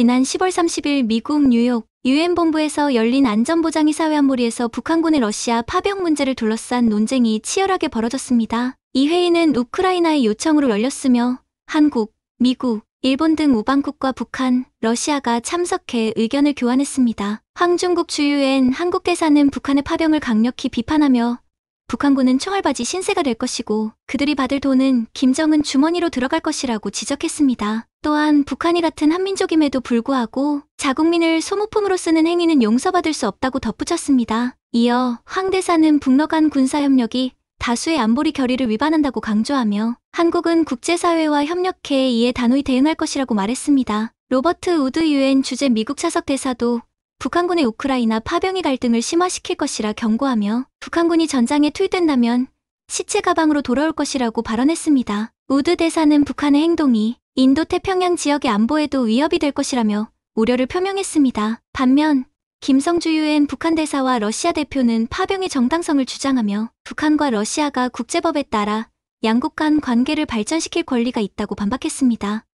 지난 10월 30일 미국 뉴욕 유엔 본부에서 열린 안전보장이사회 한몰리에서 북한군의 러시아 파병 문제를 둘러싼 논쟁이 치열하게 벌어졌습니다. 이 회의는 우크라이나의 요청으로 열렸으며 한국, 미국, 일본 등 우방국과 북한, 러시아가 참석해 의견을 교환했습니다. 황중국 주유엔 한국 대사는 북한의 파병을 강력히 비판하며 북한군은 총알바지 신세가 될 것이고 그들이 받을 돈은 김정은 주머니로 들어갈 것이라고 지적했습니다. 또한 북한이 같은 한민족임에도 불구하고 자국민을 소모품으로 쓰는 행위는 용서받을 수 없다고 덧붙였습니다. 이어 황 대사는 북러 간 군사협력이 다수의 안보리 결의를 위반한다고 강조하며 한국은 국제사회와 협력해 이에 단호히 대응할 것이라고 말했습니다. 로버트 우드 유엔 주재 미국 차석 대사도 북한군의 우크라이나 파병이 갈등을 심화시킬 것이라 경고하며 북한군이 전장에 투입된다면 시체 가방으로 돌아올 것이라고 발언했습니다. 우드 대사는 북한의 행동이 인도 태평양 지역의 안보에도 위협이 될 것이라며 우려를 표명했습니다. 반면 김성주 유엔 북한 대사와 러시아 대표는 파병의 정당성을 주장하며 북한과 러시아가 국제법에 따라 양국 간 관계를 발전시킬 권리가 있다고 반박했습니다.